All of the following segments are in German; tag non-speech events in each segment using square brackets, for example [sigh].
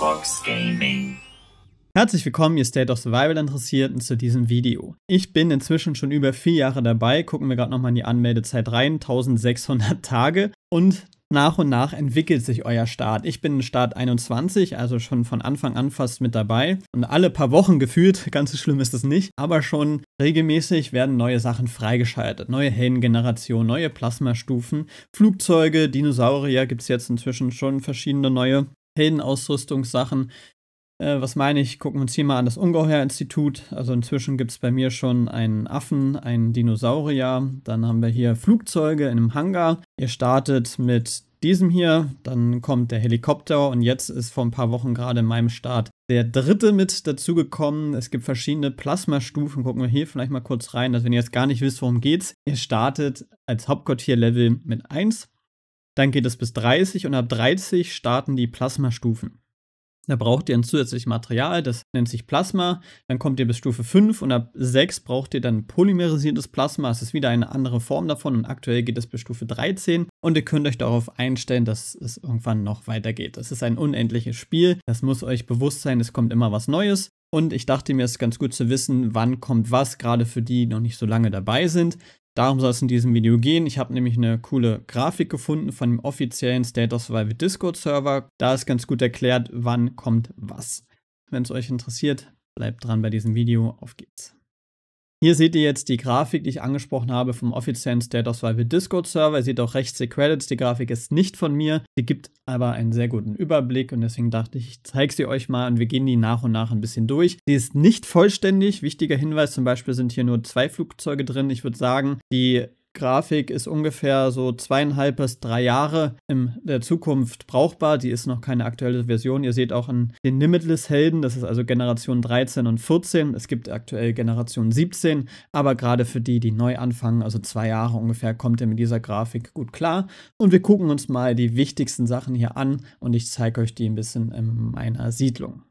Gearbox Gaming. Herzlich willkommen, ihr State of Survival Interessierten, zu diesem Video. Ich bin inzwischen schon über vier Jahre dabei, gucken wir gerade nochmal in die Anmeldezeit rein, 1600 Tage und nach und nach entwickelt sich euer Start. Ich bin Start 21, also schon von Anfang an fast mit dabei und alle paar Wochen gefühlt, [laughs] ganz so schlimm ist es nicht, aber schon regelmäßig werden neue Sachen freigeschaltet. Neue Heldengenerationen, neue Plasmastufen, Flugzeuge, Dinosaurier gibt es jetzt inzwischen schon verschiedene neue Heldenausrüstungssachen. Äh, was meine ich? Gucken wir uns hier mal an das Ungeheuerinstitut. Also inzwischen gibt es bei mir schon einen Affen, einen Dinosaurier. Dann haben wir hier Flugzeuge in einem Hangar. Ihr startet mit diesem hier, dann kommt der Helikopter und jetzt ist vor ein paar Wochen gerade in meinem Start der dritte mit dazugekommen. Es gibt verschiedene Plasmastufen. Gucken wir hier vielleicht mal kurz rein, dass wenn ihr jetzt gar nicht wisst, worum geht's. Ihr startet als Hauptquartierlevel mit 1, dann geht es bis 30 und ab 30 starten die Plasmastufen. Da braucht ihr ein zusätzliches Material, das nennt sich Plasma. Dann kommt ihr bis Stufe 5 und ab 6 braucht ihr dann polymerisiertes Plasma. Es ist wieder eine andere Form davon und aktuell geht es bis Stufe 13. Und ihr könnt euch darauf einstellen, dass es irgendwann noch weitergeht. Es ist ein unendliches Spiel. Das muss euch bewusst sein, es kommt immer was Neues. Und ich dachte mir, es ist ganz gut zu wissen, wann kommt was, gerade für die, die noch nicht so lange dabei sind. Darum soll es in diesem Video gehen. Ich habe nämlich eine coole Grafik gefunden von dem offiziellen State of Survival Discord Server. Da ist ganz gut erklärt, wann kommt was. Wenn es euch interessiert, bleibt dran bei diesem Video. Auf geht's. Hier seht ihr jetzt die Grafik, die ich angesprochen habe vom offiziellen State of Valve Discord Server. Ihr seht auch rechts die Credits. Die Grafik ist nicht von mir. Sie gibt aber einen sehr guten Überblick und deswegen dachte ich, ich zeige sie euch mal und wir gehen die nach und nach ein bisschen durch. Sie ist nicht vollständig. Wichtiger Hinweis zum Beispiel sind hier nur zwei Flugzeuge drin. Ich würde sagen, die Grafik ist ungefähr so zweieinhalb bis drei Jahre in der Zukunft brauchbar. Die ist noch keine aktuelle Version. Ihr seht auch in den Limitless-Helden, das ist also Generation 13 und 14. Es gibt aktuell Generation 17, aber gerade für die, die neu anfangen, also zwei Jahre ungefähr, kommt ihr mit dieser Grafik gut klar. Und wir gucken uns mal die wichtigsten Sachen hier an und ich zeige euch die ein bisschen in meiner Siedlung.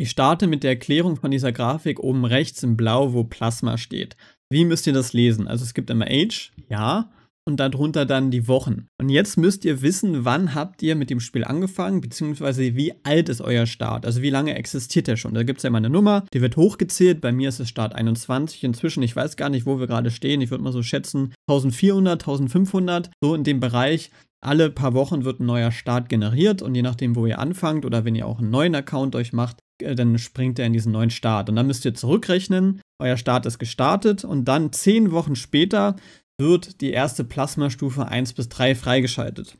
Ich starte mit der Erklärung von dieser Grafik oben rechts im Blau, wo Plasma steht wie müsst ihr das lesen? Also es gibt immer Age, ja, und darunter dann die Wochen. Und jetzt müsst ihr wissen, wann habt ihr mit dem Spiel angefangen, beziehungsweise wie alt ist euer Start, also wie lange existiert er schon. Da gibt es ja immer eine Nummer, die wird hochgezählt, bei mir ist es Start 21, inzwischen, ich weiß gar nicht, wo wir gerade stehen, ich würde mal so schätzen 1400, 1500, so in dem Bereich. Alle paar Wochen wird ein neuer Start generiert und je nachdem, wo ihr anfangt oder wenn ihr auch einen neuen Account euch macht, äh, dann springt er in diesen neuen Start. Und dann müsst ihr zurückrechnen, euer Start ist gestartet und dann zehn Wochen später wird die erste Plasmastufe 1 bis 3 freigeschaltet.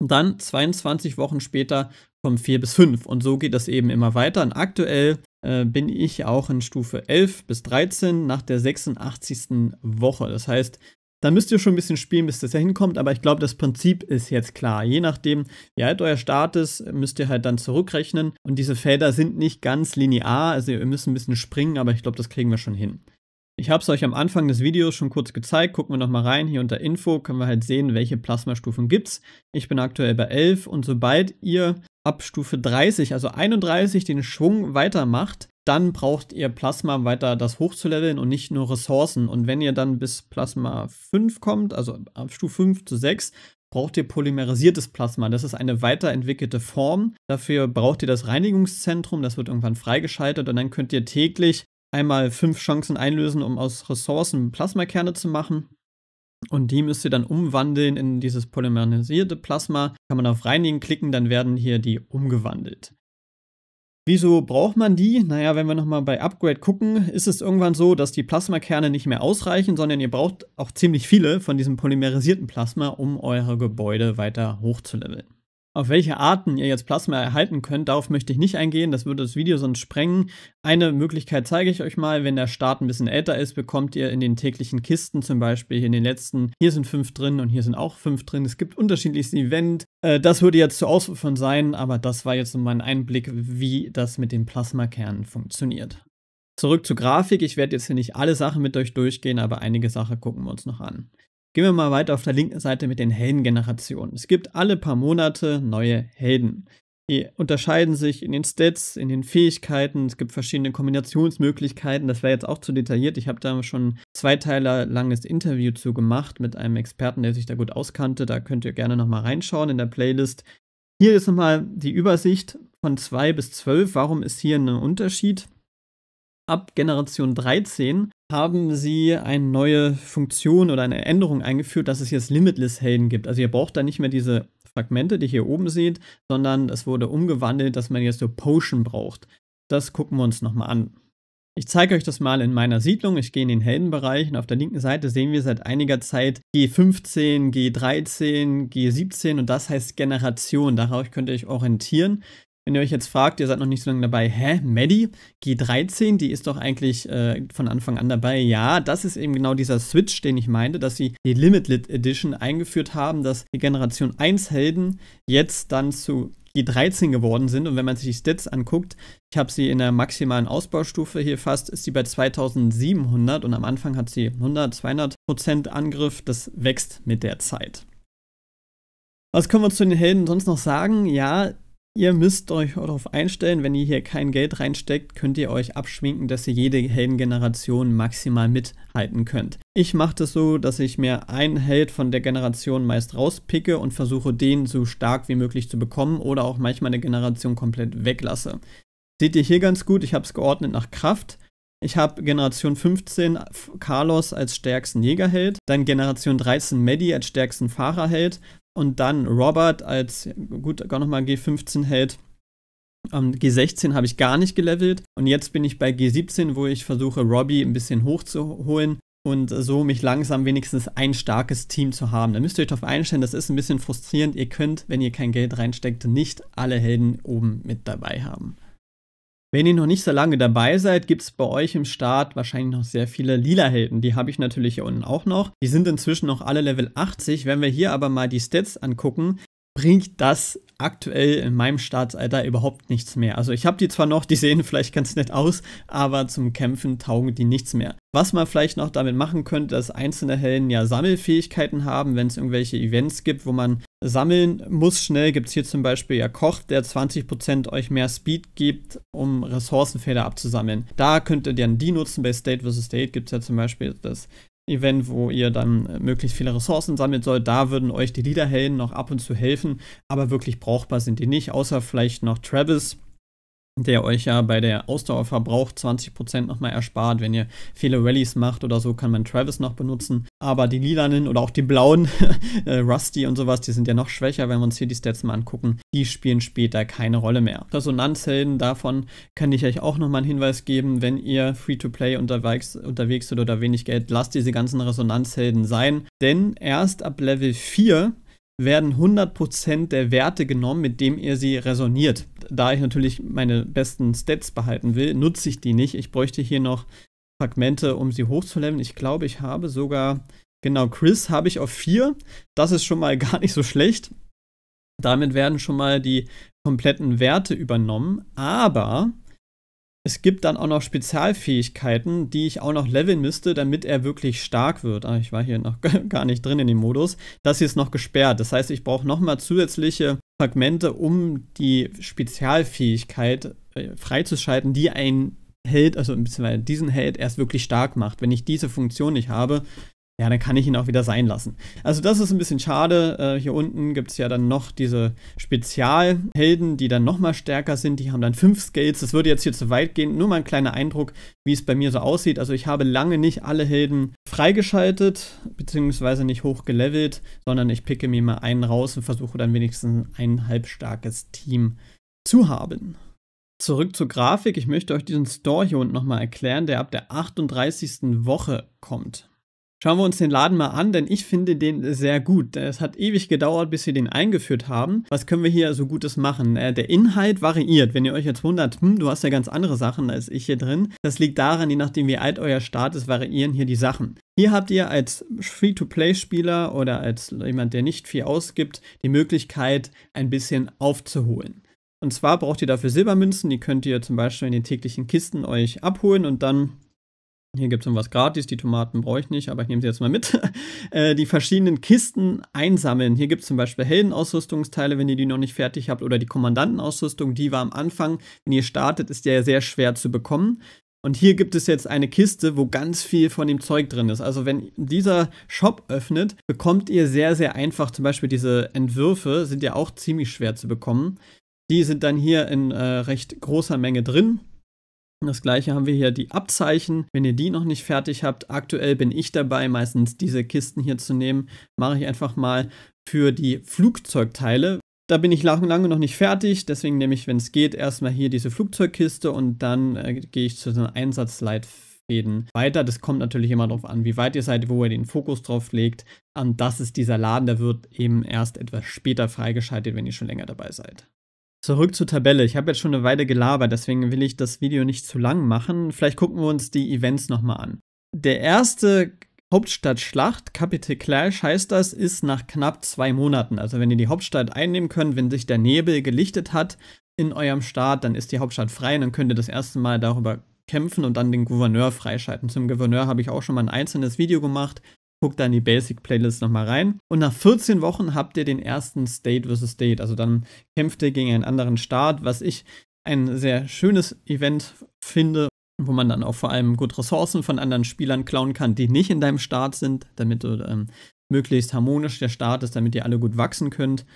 Und dann 22 Wochen später kommen 4 bis 5 und so geht das eben immer weiter. Und aktuell äh, bin ich auch in Stufe 11 bis 13 nach der 86. Woche. Das heißt, da müsst ihr schon ein bisschen spielen, bis das ja hinkommt, aber ich glaube, das Prinzip ist jetzt klar. Je nachdem, wie alt euer Start ist, müsst ihr halt dann zurückrechnen und diese Felder sind nicht ganz linear, also ihr müsst ein bisschen springen, aber ich glaube, das kriegen wir schon hin. Ich habe es euch am Anfang des Videos schon kurz gezeigt, gucken wir nochmal rein, hier unter Info können wir halt sehen, welche Plasmastufen gibt's. Ich bin aktuell bei 11 und sobald ihr ab Stufe 30, also 31, den Schwung weitermacht, dann braucht ihr Plasma weiter das hochzuleveln und nicht nur Ressourcen. Und wenn ihr dann bis Plasma 5 kommt, also ab Stufe 5 zu 6, braucht ihr polymerisiertes Plasma. Das ist eine weiterentwickelte Form. Dafür braucht ihr das Reinigungszentrum, das wird irgendwann freigeschaltet und dann könnt ihr täglich einmal fünf Chancen einlösen, um aus Ressourcen Plasmakerne zu machen. Und die müsst ihr dann umwandeln in dieses polymerisierte Plasma. Kann man auf Reinigen klicken, dann werden hier die umgewandelt. Wieso braucht man die? Naja, wenn wir nochmal bei Upgrade gucken, ist es irgendwann so, dass die Plasmakerne nicht mehr ausreichen, sondern ihr braucht auch ziemlich viele von diesem polymerisierten Plasma, um eure Gebäude weiter hochzuleveln. Auf welche Arten ihr jetzt Plasma erhalten könnt, darauf möchte ich nicht eingehen, das würde das Video sonst sprengen. Eine Möglichkeit zeige ich euch mal, wenn der Start ein bisschen älter ist, bekommt ihr in den täglichen Kisten zum Beispiel, in den letzten, hier sind fünf drin und hier sind auch fünf drin. Es gibt unterschiedlichste Event. Äh, das würde jetzt zu ausufern sein, aber das war jetzt so mein Einblick, wie das mit den Plasmakernen funktioniert. Zurück zur Grafik. Ich werde jetzt hier nicht alle Sachen mit euch durchgehen, aber einige Sachen gucken wir uns noch an. Gehen wir mal weiter auf der linken Seite mit den Heldengenerationen. Es gibt alle paar Monate neue Helden. Die unterscheiden sich in den Stats, in den Fähigkeiten. Es gibt verschiedene Kombinationsmöglichkeiten. Das wäre jetzt auch zu detailliert. Ich habe da schon zwei Teile langes Interview zu gemacht mit einem Experten, der sich da gut auskannte. Da könnt ihr gerne nochmal reinschauen in der Playlist. Hier ist nochmal die Übersicht von 2 bis 12. Warum ist hier ein Unterschied? ab Generation 13 haben sie eine neue Funktion oder eine Änderung eingeführt, dass es jetzt Limitless Helden gibt. Also ihr braucht da nicht mehr diese Fragmente, die ihr hier oben seht, sondern es wurde umgewandelt, dass man jetzt so Potion braucht. Das gucken wir uns nochmal an. Ich zeige euch das mal in meiner Siedlung. Ich gehe in den Heldenbereich und auf der linken Seite sehen wir seit einiger Zeit G15, G13, G17 und das heißt Generation. Darauf könnt ihr euch orientieren. Wenn ihr euch jetzt fragt, ihr seid noch nicht so lange dabei, hä, Maddie, G13, die ist doch eigentlich äh, von Anfang an dabei. Ja, das ist eben genau dieser Switch, den ich meinte, dass sie die Limited Edition eingeführt haben, dass die Generation 1 Helden jetzt dann zu G13 geworden sind. Und wenn man sich die Stats anguckt, ich habe sie in der maximalen Ausbaustufe hier fast, ist sie bei 2700 und am Anfang hat sie 100, 200 Prozent Angriff. Das wächst mit der Zeit. Was können wir zu den Helden sonst noch sagen? Ja, Ihr müsst euch darauf einstellen, wenn ihr hier kein Geld reinsteckt, könnt ihr euch abschminken, dass ihr jede Heldengeneration maximal mithalten könnt. Ich mache das so, dass ich mir einen Held von der Generation meist rauspicke und versuche, den so stark wie möglich zu bekommen oder auch manchmal eine Generation komplett weglasse. Seht ihr hier ganz gut, ich habe es geordnet nach Kraft. Ich habe Generation 15 Carlos als stärksten Jägerheld, dann Generation 13 Medi als stärksten Fahrerheld, und dann Robert als, gut, gar nochmal G15-Held. Um, ähm, G16 habe ich gar nicht gelevelt und jetzt bin ich bei G17, wo ich versuche, Robbie ein bisschen hochzuholen und so mich langsam wenigstens ein starkes Team zu haben. Da müsst ihr euch darauf einstellen, das ist ein bisschen frustrierend. Ihr könnt, wenn ihr kein Geld reinsteckt, nicht alle Helden oben mit dabei haben. Wenn ihr noch nicht so lange dabei seid, gibt es bei euch im Start wahrscheinlich noch sehr viele Lila-Helden. Die habe ich natürlich hier unten auch noch. Die sind inzwischen noch alle Level 80. Wenn wir hier aber mal die Stats angucken, bringt das aktuell in meinem Staatsalter überhaupt nichts mehr. Also ich habe die zwar noch, die sehen [laughs] vielleicht ganz nett aus, aber zum Kämpfen taugen die nichts mehr. Was man vielleicht noch damit machen könnte, dass einzelne Helden ja Sammelfähigkeiten haben, wenn es irgendwelche Events gibt, wo man sammeln muss schnell, gibt es hier zum Beispiel ja Koch, der 20% euch mehr Speed gibt, um Ressourcenfelder abzusammeln. Da könntet ihr dann die nutzen, bei State vs. State gibt es ja zum Beispiel das Event, wo ihr dann äh, möglichst viele Ressourcen sammeln sollt. Da würden euch die Liederhelden noch ab und zu helfen, aber wirklich brauchbar sind die nicht, außer vielleicht noch Travis, der euch ja bei der Ausdauerverbrauch 20% nochmal erspart. Wenn ihr viele Rallyes macht oder so, kann man Travis noch benutzen. Aber die lilanen oder auch die blauen, [laughs] äh, Rusty und sowas, die sind ja noch schwächer, wenn wir uns hier die Stats mal angucken. Die spielen später keine Rolle mehr. Resonanzhelden, davon kann ich euch auch nochmal einen Hinweis geben. Wenn ihr Free-to-Play unterwegs, unterwegs seid oder wenig Geld, lasst diese ganzen Resonanzhelden sein. Denn erst ab Level 4 werden 100% der Werte genommen, mit dem ihr sie resoniert da ich natürlich meine besten Stats behalten will, nutze ich die nicht. Ich bräuchte hier noch Fragmente, um sie hochzuleveln. Ich glaube, ich habe sogar, genau, Chris habe ich auf 4. Das ist schon mal [laughs] gar nicht so schlecht. Damit werden schon mal die kompletten Werte übernommen. Aber es gibt dann auch noch Spezialfähigkeiten, die ich auch noch leveln müsste, damit er wirklich stark wird. Ah, ich war hier noch [laughs] gar nicht drin in dem Modus. Das hier ist noch gesperrt. Das heißt, ich brauche nochmal zusätzliche Fragmente, um die Spezialfähigkeit äh, freizuschalten, die ein Held, also beziehungsweise diesen Held erst wirklich stark macht. Wenn ich diese Funktion nicht habe, ja, dann kann ich ihn auch wieder sein lassen. Also das ist ein bisschen schade. Äh, hier unten gibt es ja dann noch diese Spezialhelden, die dann nochmal stärker sind. Die haben dann fünf Scales. Das würde jetzt hier zu weit gehen. Nur mal ein kleiner Eindruck, wie es bei mir so aussieht. Also ich habe lange nicht alle Helden freigeschaltet, beziehungsweise nicht hochgelevelt, sondern ich picke mir mal einen raus und versuche dann wenigstens ein halbstarkes Team zu haben. Zurück zur Grafik. Ich möchte euch diesen Store hier unten nochmal erklären, der ab der 38. Woche kommt. Schauen wir uns den Laden mal an, denn ich finde den sehr gut. Es hat ewig gedauert, bis wir den eingeführt haben. Was können wir hier so Gutes machen? Äh, der Inhalt variiert. Wenn ihr euch jetzt wundert, hm, du hast ja ganz andere Sachen als ich hier drin. Das liegt daran, je nachdem wie alt euer Start ist, variieren hier die Sachen. Hier habt ihr als Free-to-Play-Spieler oder als jemand, der nicht viel ausgibt, die Möglichkeit, ein bisschen aufzuholen. Und zwar braucht ihr dafür Silbermünzen, die könnt ihr zum Beispiel in den täglichen Kisten euch abholen und dann hier gibt es irgendwas gratis, die Tomaten brauche ich nicht, aber ich nehme sie jetzt mal mit. [laughs] Äh, die verschiedenen Kisten einsammeln. Hier gibt es zum Beispiel Heldenausrüstungsteile, wenn ihr die noch nicht fertig habt, oder die Kommandantenausrüstung, die war am Anfang, wenn ihr startet, ist ja sehr schwer zu bekommen. Und hier gibt es jetzt eine Kiste, wo ganz viel von dem Zeug drin ist. Also wenn dieser Shop öffnet, bekommt ihr sehr, sehr einfach zum Beispiel diese Entwürfe, sind ja auch ziemlich schwer zu bekommen. Die sind dann hier in äh, recht großer Menge drin. Das gleiche haben wir hier die Abzeichen. Wenn ihr die noch nicht fertig habt, aktuell bin ich dabei, meistens diese Kisten hier zu nehmen, mache ich einfach mal für die Flugzeugteile. Da bin ich lange noch nicht fertig, deswegen nehme ich, wenn es geht, erstmal hier diese Flugzeugkiste und dann äh, gehe ich zu den Einsatzleitfäden weiter. Das kommt natürlich immer darauf an, wie weit ihr seid, wo ihr den Fokus drauf legt. Und das ist dieser Laden, der wird eben erst etwas später freigeschaltet, wenn ihr schon länger dabei seid. Zurück zur Tabelle. Ich habe jetzt schon eine Weile gelabert, deswegen will ich das Video nicht zu lang machen. Vielleicht gucken wir uns die Events nochmal an. Der erste Hauptstadtschlacht, Capital Clash heißt das, ist nach knapp zwei Monaten. Also wenn ihr die Hauptstadt einnehmen könnt, wenn sich der Nebel gelichtet hat in eurem Staat, dann ist die Hauptstadt frei und dann könnt ihr das erste Mal darüber kämpfen und dann den Gouverneur freischalten. Zum Gouverneur habe ich auch schon mal ein einzelnes Video gemacht guckt da in die Basic Playlist nochmal rein. Und nach 14 Wochen habt ihr den ersten State vs. State. Also dann kämpft ihr gegen einen anderen Staat, was ich ein sehr schönes Event finde, wo man dann auch vor allem gut Ressourcen von anderen Spielern klauen kann, die nicht in deinem Staat sind, damit du ähm, möglichst harmonisch der Staat ist, damit ihr alle gut wachsen könnt.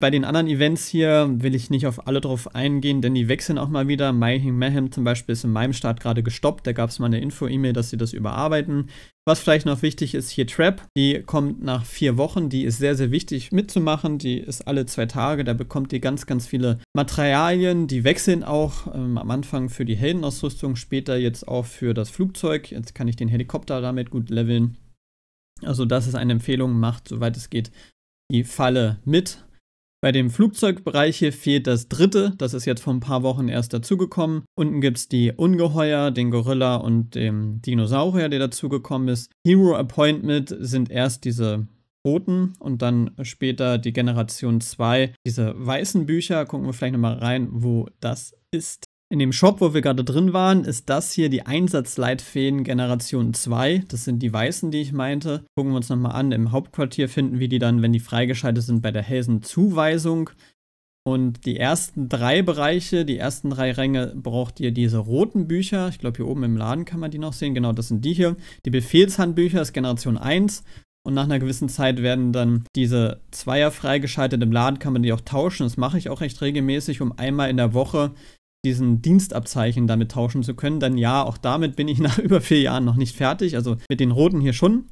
Bei den anderen Events hier will ich nicht auf alle drauf eingehen, denn die wechseln auch mal wieder. Mayhem Mayhem zum Beispiel ist in meinem Start gerade gestoppt. Da gab es mal eine Info-E-Mail, dass sie das überarbeiten. Was vielleicht noch wichtig ist, hier Trap. Die kommt nach vier Wochen. Die ist sehr, sehr wichtig mitzumachen. Die ist alle zwei Tage. Da bekommt ihr ganz, ganz viele Materialien. Die wechseln auch ähm, am Anfang für die Heldenausrüstung, später jetzt auch für das Flugzeug. Jetzt kann ich den Helikopter damit gut leveln. Also das ist eine Empfehlung, macht soweit es geht die Falle mit. Bei dem Flugzeugbereich hier fehlt das dritte, das ist jetzt vor ein paar Wochen erst dazugekommen. Unten gibt es die Ungeheuer, den Gorilla und den Dinosaurier, der dazugekommen ist. Hero Appointment sind erst diese roten und dann später die Generation 2, diese weißen Bücher. Gucken wir vielleicht nochmal rein, wo das ist. In dem Shop, wo wir gerade drin waren, ist das hier die Einsatzleitfäden Generation 2. Das sind die weißen, die ich meinte. Gucken wir uns nochmal an. Im Hauptquartier finden wir die dann, wenn die freigeschaltet sind, bei der hellen zuweisung Und die ersten drei Bereiche, die ersten drei Ränge braucht ihr diese roten Bücher. Ich glaube, hier oben im Laden kann man die noch sehen. Genau, das sind die hier. Die Befehlshandbücher ist Generation 1. Und nach einer gewissen Zeit werden dann diese Zweier freigeschaltet. Im Laden kann man die auch tauschen. Das mache ich auch recht regelmäßig, um einmal in der Woche diesen Dienstabzeichen damit tauschen zu können. Denn ja, auch damit bin ich [laughs] nach über vier Jahren noch nicht fertig. Also mit den roten hier schon.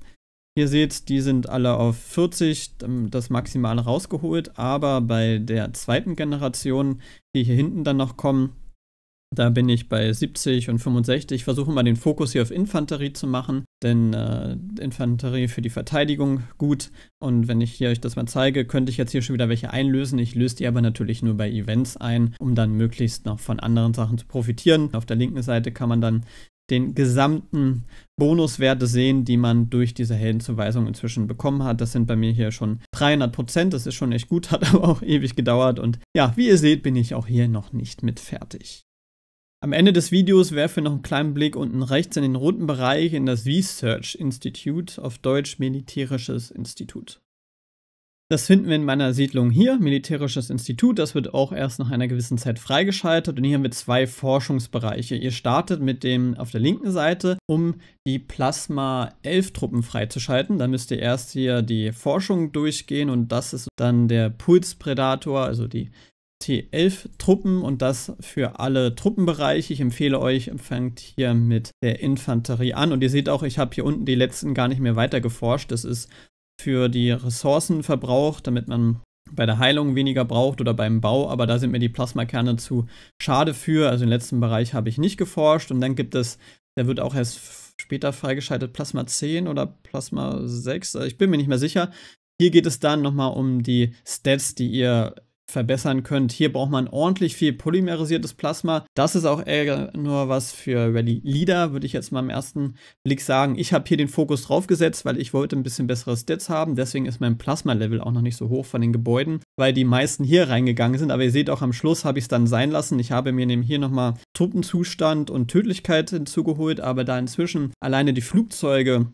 Ihr seht, die sind alle auf 40, ähm, das Maximale rausgeholt. Aber bei der zweiten Generation, die hier hinten dann noch kommen, da bin ich bei 70 und 65. Ich versuche mal den Fokus hier auf Infanterie zu machen, denn äh, Infanterie für die Verteidigung gut. Und wenn ich hier euch das mal zeige, könnte ich jetzt hier schon wieder welche einlösen. Ich löse die aber natürlich nur bei Events ein, um dann möglichst noch von anderen Sachen zu profitieren. Auf der linken Seite kann man dann den gesamten Bonuswerte sehen, die man durch diese Heldenzuweisung inzwischen bekommen hat. Das sind bei mir hier schon 300 Prozent. Das ist schon echt gut, [laughs] hat aber auch ewig gedauert. Und ja, wie ihr seht, bin ich auch hier noch nicht mit fertig. Am Ende des Videos werfen wir noch einen kleinen Blick unten rechts in den roten Bereich in das Research Institute, auf Deutsch Militärisches Institut. Das finden wir in meiner Siedlung hier, Militärisches Institut. Das wird auch erst nach einer gewissen Zeit freigeschaltet. Und hier haben wir zwei Forschungsbereiche. Ihr startet mit dem auf der linken Seite, um die Plasma 11 Truppen freizuschalten. Dann müsst ihr erst hier die Forschung durchgehen und das ist dann der Pulspredator, also die T11 Truppen und das für alle Truppenbereiche. Ich empfehle euch, fangt hier mit der Infanterie an. Und ihr seht auch, ich habe hier unten die letzten gar nicht mehr weiter geforscht. Das ist für die Ressourcenverbrauch, damit man bei der Heilung weniger braucht oder beim Bau, aber da sind mir die Plasmakerne zu schade für. Also im letzten Bereich habe ich nicht geforscht und dann gibt es, der wird auch erst später freigeschaltet, Plasma 10 oder Plasma 6, ich bin mir nicht mehr sicher. Hier geht es dann nochmal um die Stats, die ihr verbessern könnt. Hier braucht man ordentlich viel polymerisiertes Plasma. Das ist auch eher nur was für Rally Leader, würde ich jetzt mal im ersten Blick sagen. Ich habe hier den Fokus drauf gesetzt, weil ich wollte ein bisschen bessere Stats haben. Deswegen ist mein Plasma-Level auch noch nicht so hoch von den Gebäuden, weil die meisten hier reingegangen sind. Aber ihr seht auch am Schluss habe ich es dann sein lassen. Ich habe mir nämlich hier nochmal Truppenzustand und Tödlichkeit hinzugeholt, aber da inzwischen alleine die Flugzeuge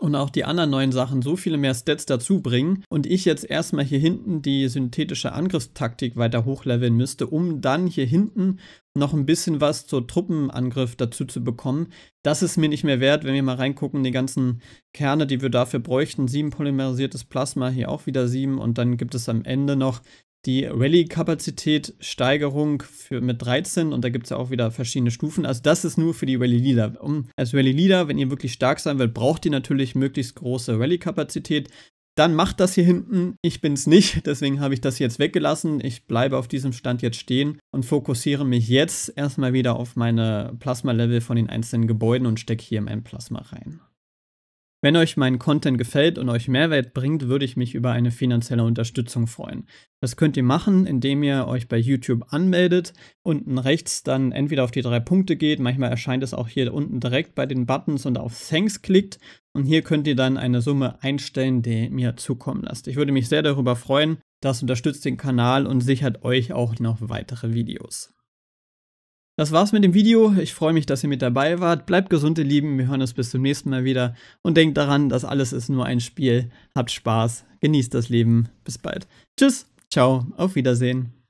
und auch die anderen neuen Sachen so viele mehr Stats dazu bringen und ich jetzt erstmal hier hinten die synthetische Angriffstaktik weiter hochleveln müsste, um dann hier hinten noch ein bisschen was zur Truppenangriff dazu zu bekommen. Das ist mir nicht mehr wert, wenn wir mal reingucken, die ganzen Kerne, die wir dafür bräuchten, sieben polymerisiertes Plasma, hier auch wieder sieben und dann gibt es am Ende noch die rally kapazität mit 13 und da gibt es ja auch wieder verschiedene Stufen. Also das ist nur für die Rally-Leader. Um, als Rally-Leader, wenn ihr wirklich stark sein wollt, braucht ihr natürlich möglichst große Rally-Kapazität. Dann macht das hier hinten. Ich bin es nicht, [laughs] deswegen habe ich das jetzt weggelassen. Ich bleibe auf diesem Stand jetzt stehen und fokussiere mich jetzt erstmal wieder auf meine Plasma-Level von den einzelnen Gebäuden und stecke hier mein plasma rein. Wenn euch mein Content gefällt und euch Mehrwert bringt, würde ich mich über eine finanzielle Unterstützung freuen. Das könnt ihr machen, indem ihr euch bei YouTube anmeldet, unten rechts dann entweder auf die drei Punkte geht, manchmal erscheint es auch hier unten direkt bei den Buttons und auf Thanks klickt und hier könnt ihr dann eine Summe einstellen, die ihr mir zukommen lasst. Ich würde mich sehr darüber freuen, das unterstützt den Kanal und sichert euch auch noch weitere Videos. Das war's mit dem Video. Ich freue mich, dass ihr mit dabei wart. Bleibt gesund, ihr Lieben. Wir hören uns bis zum nächsten Mal wieder. Und denkt daran, das alles ist nur ein Spiel. Habt Spaß, genießt das Leben. Bis bald. Tschüss, ciao, auf Wiedersehen.